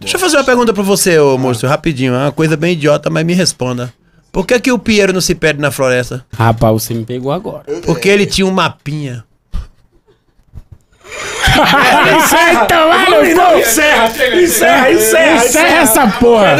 Deixa eu fazer uma pergunta pra você, ô moço, rapidinho. É uma coisa bem idiota, mas me responda. Por que, que o Piero não se perde na floresta? Rapaz, você me pegou agora. Porque ele tinha um mapinha. Sai, então, Encerra, encerra, encerra essa porra.